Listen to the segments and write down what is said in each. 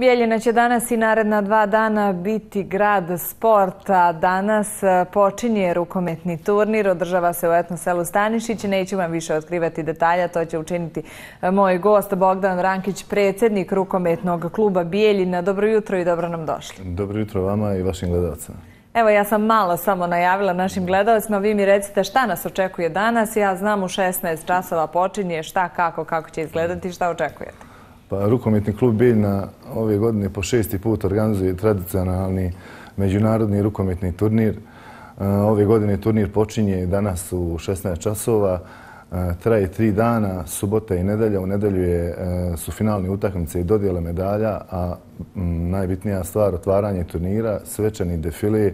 Bijeljina će danas i naredna dva dana biti grad sporta. Danas e, počinje rukometni turnir. Održava se u selu Stanišić. Neću vam više otkrivati detalja. To će učiniti e, moj gost Bogdan Rankić, predsjednik rukometnog kluba Bijeljina. Dobro jutro i dobro nam došli. Dobro jutro vama i vašim gledalcama. Evo, ja sam malo samo najavila našim gledalcima. Vi mi recite šta nas očekuje danas. Ja znam u 16 časova počinje šta, kako, kako će izgledati, šta očekujete? Pa rukometni klub Biljna ove godine po šesti put organizuje tradicionalni međunarodni rukometni turnir. E, ove godine turnir počinje danas u 16 časova. E, traje tri dana, subota i nedelja. U nedelju e, su finalne utakmice i dodjela medalja, a najbitnija stvar otvaranje turnira, svečani defile,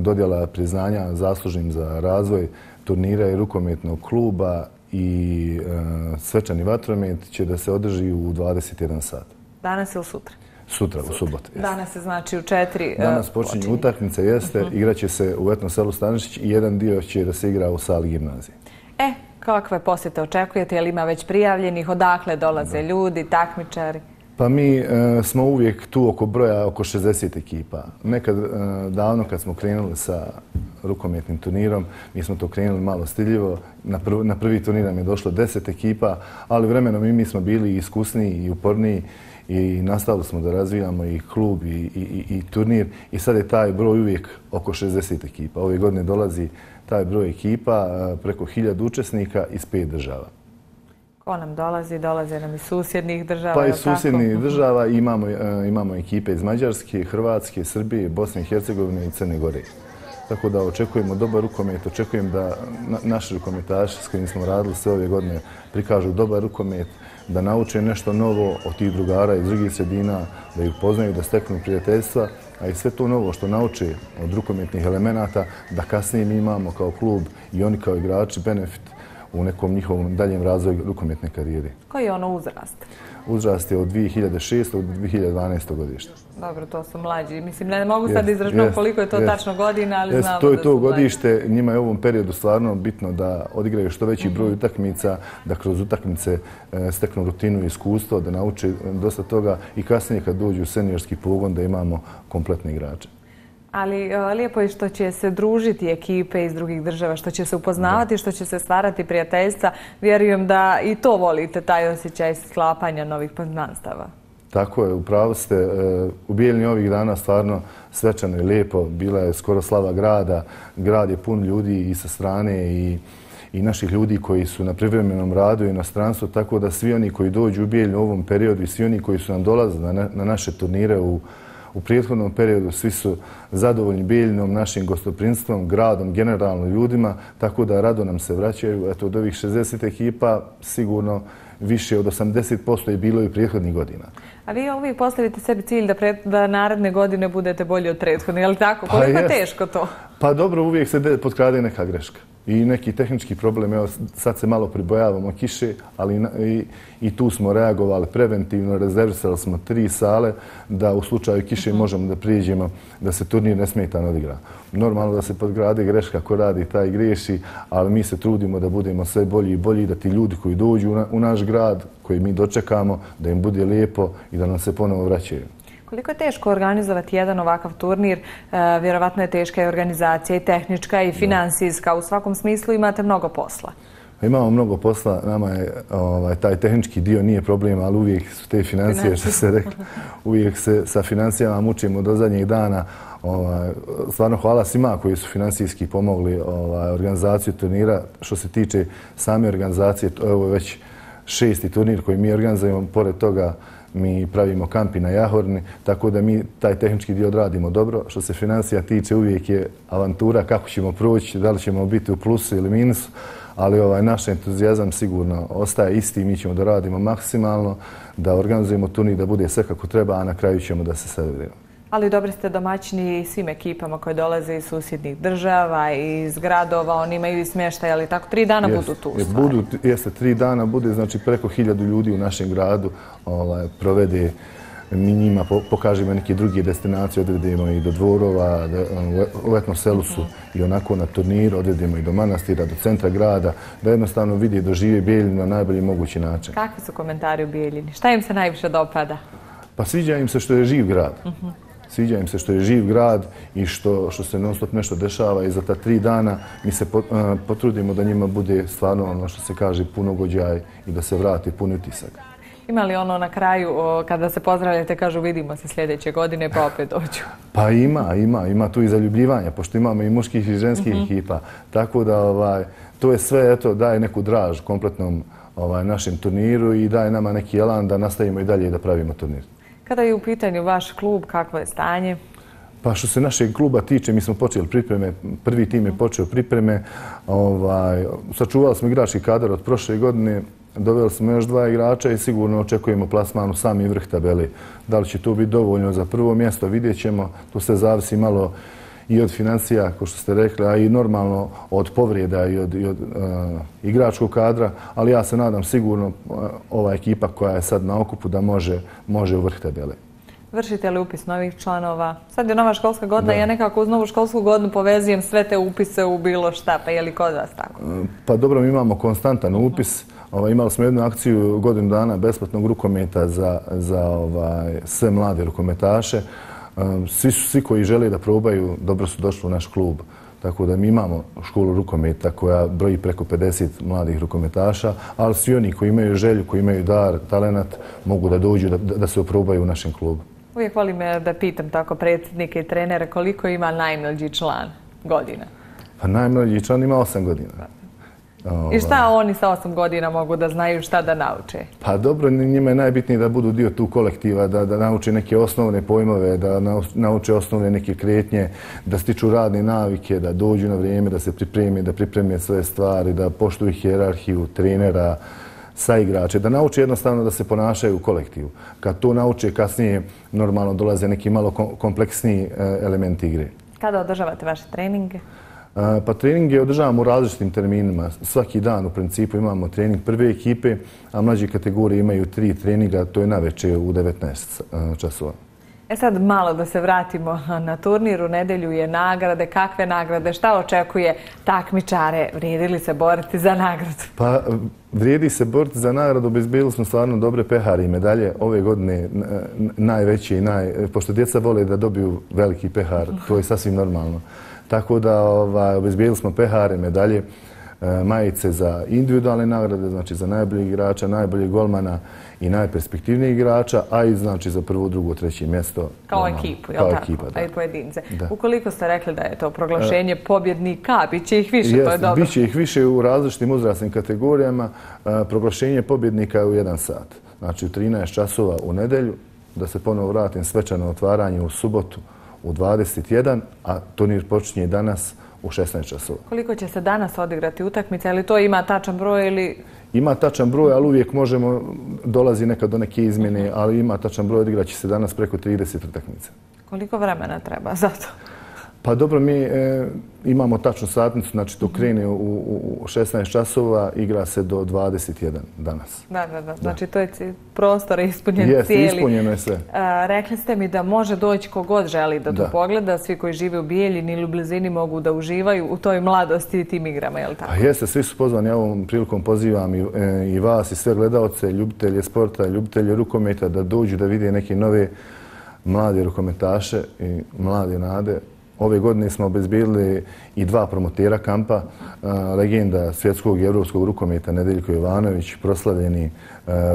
dodjela priznanja zaslužnim za razvoj turnira i rukometnog kluba i e, svečani vatromet će da se održi u 21 sat. Danas ili sutra? Sutra, u subot. Danas je znači u četiri počinje. Danas počinje utaknica, jeste, mhm. igraće se u etnom selu Stanišić i jedan dio će da se igra u sali gimnazije. E, kakva je posjete očekujete? Je li ima već prijavljenih? Odakle dolaze ljudi, takmičari? Pa mi e, smo uvijek tu oko broja, oko 60 ekipa. Nekad e, davno kad smo krenuli sa rukometnim turnirom. Mi smo to krenuli malo stiljivo. Na prvi turnir nam je došlo deset ekipa, ali vremenom mi smo bili iskusniji i uporniji i nastavili smo da razvijamo i klub i turnir. I sad je taj broj uvijek oko 60 ekipa. Ove godine dolazi taj broj ekipa preko hiljad učesnika iz pet država. Ko nam dolazi? Dolaze nam iz susjednih država. Pa iz susjednih mhm. država e, imamo ekipe iz Mađarske, Hrvatske, Srbije, Bosne i Hercegovine i Crne Gore. Tako da očekujemo dobar rukomet, očekujem da naši rukometaši s kojim smo radili sve ove godine prikažu dobar rukomet, da nauče nešto novo od tih drugara iz drugih sredina, da ih poznaju, da steknu prijateljstva, a i sve to novo što nauče od rukometnih elemenata, da kasnije mi imamo kao klub i oni kao igrači benefit, u nekom njihovom daljem razvoju rukometne karijere. Koji je ono uzrast? Uzrast je od 2006. do 2012. godišta. Dobro, to su mlađi. Mislim, ne mogu sad izražiti koliko je to tačno godina, ali jest, znamo to je to godište. Njima je u ovom periodu stvarno bitno da odigraju što veći broj mhm. utakmica, da kroz utakmice e, steknu rutinu i iskustvo, da nauče dosta toga i kasnije kad dođu u seniorski pogon da imamo kompletne igrače. Ali e, lijepo je što će se družiti ekipe iz drugih država, što će se upoznavati, što će se stvarati prijateljstva. Vjerujem da i to volite, taj osjećaj sklapanja novih poznanstava. Tako je, upravo ste. E, Ubijeljni ovih dana stvarno svečano i lijepo. Bila je skoro slava grada. Grad je pun ljudi i sa strane i i naših ljudi koji su na privremenom radu i na stranstvu. Tako da svi oni koji dođu u Bijeljnu u ovom periodu i svi oni koji su nam dolaze na naše turnire u Bijeljnu, u prijethodnom periodu svi su zadovoljni biljnom našim gostoprinstvom, gradom, generalno ljudima, tako da rado nam se vraćaju. Eto, od ovih 60 ekipa sigurno više od 80% je bilo i prijehodnih godina. A vi ovdje postavite sebi cilj da, da naredne godine budete bolji od prethodne, je li tako? Koliko pa je teško to? Pa dobro, uvijek se potkrade neka greška i neki tehnički problem, evo sad se malo pribojavamo kiše, ali i tu smo reagovali preventivno, rezervisali smo tri sale da u slučaju kiše mhm. možemo da prijeđemo da se turnir ne smeta nadigra. Normalno da se podgrade greška ko radi, taj greši, ali mi se trudimo da budemo sve bolji i bolji, da ti ljudi koji dođu u naš grad, koji mi dočekamo, da im bude lijepo i da nam se ponovo vraćaju. Koliko je teško organizovati jedan ovakav turnir? E, vjerovatno je teška i organizacija, i tehnička, i finansijska. U svakom smislu imate mnogo posla. Pa imamo mnogo posla. Nama je ovaj, taj tehnički dio nije problem, ali uvijek su te financije, što se rekli. Uvijek se sa financijama mučimo do zadnjih dana. Ovaj, stvarno hvala svima koji su financijski pomogli ovaj, organizaciju turnira. Što se tiče same organizacije, to je već šesti turnir koji mi organizujemo. Pored toga, mi pravimo kampi na Jahorni, tako da mi taj tehnički dio odradimo dobro. Što se financija tiče, uvijek je avantura kako ćemo proći, da li ćemo biti u plusu ili minusu, ali ovaj, naš entuzijazam sigurno ostaje isti, mi ćemo da radimo maksimalno, da organizujemo turnik, da bude sve kako treba, a na kraju ćemo da se serviramo. Ali dobro ste domaćni svim ekipama koje dolaze iz susjednih država, iz gradova, oni imaju i smještaj, ali tako tri dana budu tu u stvari. Budu, jeste, tri dana bude, znači preko hiljadu ljudi u našem gradu ovaj, provede mi njima pokažemo neke druge destinacije, odredimo i do dvorova, u etnom selu su i onako na turnir, odredimo i do manastira, do centra grada, da jednostavno vidi i dožive Bijeljinu na najbolji mogući način. Kakvi su komentari u Bijeljini? Šta im se najviše dopada? Pa sviđa im se što je živ grad. Uh sviđa im se što je živ grad i što, što se non stop nešto dešava i za ta tri dana mi se e, potrudimo da njima bude stvarno ono što se kaže puno gođaj i da se vrati puni utisak. Ima li ono na kraju kada se pozdravljate kažu vidimo se sljedeće godine pa opet dođu? Pa ima, ima, ima tu i zaljubljivanja pošto imamo i muških i ženskih mhm. ekipa. Tako da ovaj, to je sve eto, daje neku draž kompletnom ovaj, našem turniru i daje nama neki elan da nastavimo i dalje da pravimo turnir. Kada je u pitanju vaš klub, kakvo je stanje? Pa što se našeg kluba tiče, mi smo počeli pripreme, prvi tim je počeo pripreme. Ovaj, sačuvali smo igrački kadar od prošle godine, doveli smo još dva igrača i sigurno očekujemo plasmanu sami vrh tabeli. Da li će to biti dovoljno za prvo mjesto, vidjet ćemo. To se zavisi malo i od financija, kao što ste rekli, a i normalno od povrijeda i od e, igračkog kadra, ali ja se nadam sigurno e, ova ekipa koja je sad na okupu da može u vrh tabele. Vršite li upis novih članova? Sad je nova školska godina i ja nekako uz novu školsku godinu povezujem sve te upise u bilo šta, pa je li kod vas tako? E, pa dobro, mi imamo konstantan upis. Ovaj, imali smo jednu akciju godinu dana besplatnog rukometa za ovaj, sve mlade rukometaše svi su svi koji žele da probaju, dobro su došli u naš klub. Tako da mi imamo školu rukometa koja broji preko 50 mladih rukometaša, ali svi oni koji imaju želju, koji imaju dar, talent, mogu da dođu da se oprobaju u našem klubu. Uvijek volim e, da pitam tako predsjednike i trenera koliko ima najmlađi član godina? Pa najmlađi član ima 8 godina. Ovaj. I šta oni sa osam godina mogu da znaju šta da nauče? Pa dobro, njima je najbitnije da budu dio tu kolektiva, da, da nauče neke osnovne pojmove, da nauče osnovne neke kretnje, da stiču radne navike, da dođu na vrijeme, da se pripremi, da pripremi sve stvari, da poštuju hjerarhiju trenera, sa igrače, da nauče jednostavno da se ponašaju u kolektivu. Kad to nauče, kasnije normalno dolaze neki malo kompleksniji e, elementi igre. Kada održavate vaše treninge? Pa treninge održavamo u različitim terminima. Svaki dan u principu imamo trening prve ekipe, a mlađe kategorije imaju tri treninga, to je na večer u 19 časova. E sad malo da se vratimo na turnir. U nedelju je nagrade. Kakve nagrade? Šta očekuje takmičare? Vrijedi li se boriti za nagradu? Pa vrijedi se boriti za nagradu. Obizbili smo stvarno dobre pehari i medalje. Ove godine najveće i naj... Pošto djeca vole da dobiju veliki pehar, to je sasvim normalno. Tako da obezbijeli smo pehare, medalje, e, majice za individualne nagrade, znači za najboljih igrača, najboljih golmana i najperspektivnijih igrača, a i znači za prvo, drugo, treće mjesto. Kao ekipu, je li tako? A i pojedince. Ukoliko ste rekli da je to proglašenje e, pobjednika, bit će ih više, to je dobro. Bit će ih više u različitim uzrasnim kategorijama. E, proglašenje pobjednika je u jedan sat. Znači u 13 časova u nedelju, da se ponovo vratim svečano otvaranje u subotu, u 21, a turnir počinje danas u 16 časova. Koliko će se danas odigrati utakmice? Ali to ima tačan broj ili... Ima tačan broj, ali uvijek možemo, dolazi nekad do neke izmjene, ali ima tačan broj, odigrat se danas preko 30 utakmice. Koliko vremena treba za to? Pa dobro, mi e, imamo tačnu satnicu, znači to krene u 16 časova, igra se do 21 danas. Da, da, da. Znači to je prostor ispunjen cijeli. Jeste, ispunjeno je sve. Rekli ste mi da može doći kogod želi da to pogleda, svi koji žive u Bijeljini ili u blizini mogu da uživaju u toj mladosti i tim igrama, je li tako? Pa jeste, svi su pozvani. Ja ovom prilikom pozivam i e, vas i sve gledalce, ljubitelje sporta, ljubitelje rukometa da dođu da vide neke nove Mladi rukometaše i mladi nade. Ove godine smo obezbijedili i dva promotera kampa, legenda svjetskog i evropskog rukometa Nedeljko Jovanović, proslavljeni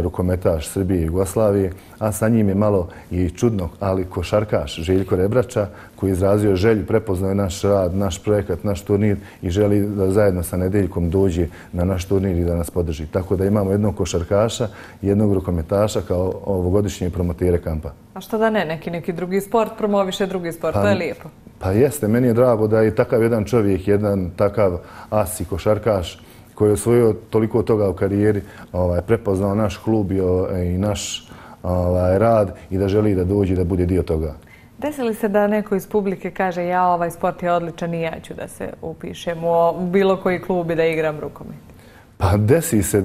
rukometaš Srbije i Jugoslavije, a sa njim je malo i čudno, ali košarkaš Željko Rebrača, koji je izrazio želju, prepoznao je naš rad, naš projekat, naš turnir i želi da zajedno sa Nedeljkom dođe na naš turnir i da nas podrži. Tako da imamo jednog košarkaša, i jednog rukometaša kao ovogodišnji promotere kampa. A što da ne, neki drugi sport promoviše drugi sport, pa to je lijepo. Pa jeste, meni je drago da je takav jedan čovjek, jedan takav as i košarkaš koji je osvojio toliko toga u karijeri, ovaj, prepoznao naš klub i, naš ovaj, rad i da želi da dođe da bude dio toga. Desi li se da neko iz publike kaže ja ovaj sport je odličan i ja ću da se upišem u bilo koji klub i da igram rukomet? Pa desi se,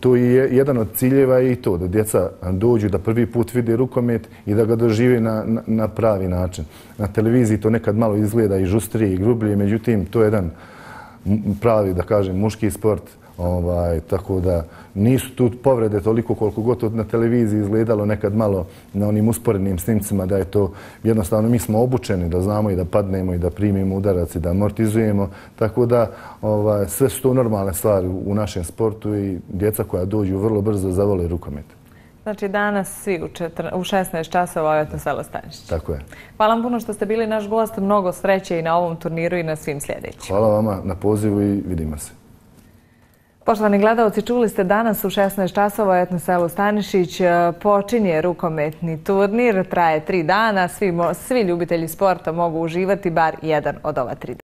to je jedan od ciljeva i to, da djeca dođu, da prvi put vide rukomet i da ga dožive na, na pravi način. Na televiziji to nekad malo izgleda i žustrije i grublje, međutim, to je jedan pravi, da kažem, muški sport, Ovaj, tako da nisu tu povrede toliko koliko gotovo na televiziji izgledalo nekad malo na onim usporednim snimcima da je to jednostavno. Mi smo obučeni da znamo i da padnemo i da primimo udarac i da amortizujemo. Tako da ovaj, sve su to normalne stvari u našem sportu i djeca koja dođu vrlo brzo zavole rukomet. Znači danas svi u 16 časova ovaj na Svelo Stanišće. Tako je. Hvala vam puno što ste bili naš gost. Mnogo sreće i na ovom turniru i na svim sljedećim. Hvala vama na pozivu i vidimo se. Poštovani gledalci, čuli ste danas u 16 časova u selo Stanišić e, počinje rukometni turnir, traje tri dana, svi, svi ljubitelji sporta mogu uživati bar jedan od ova tri dana.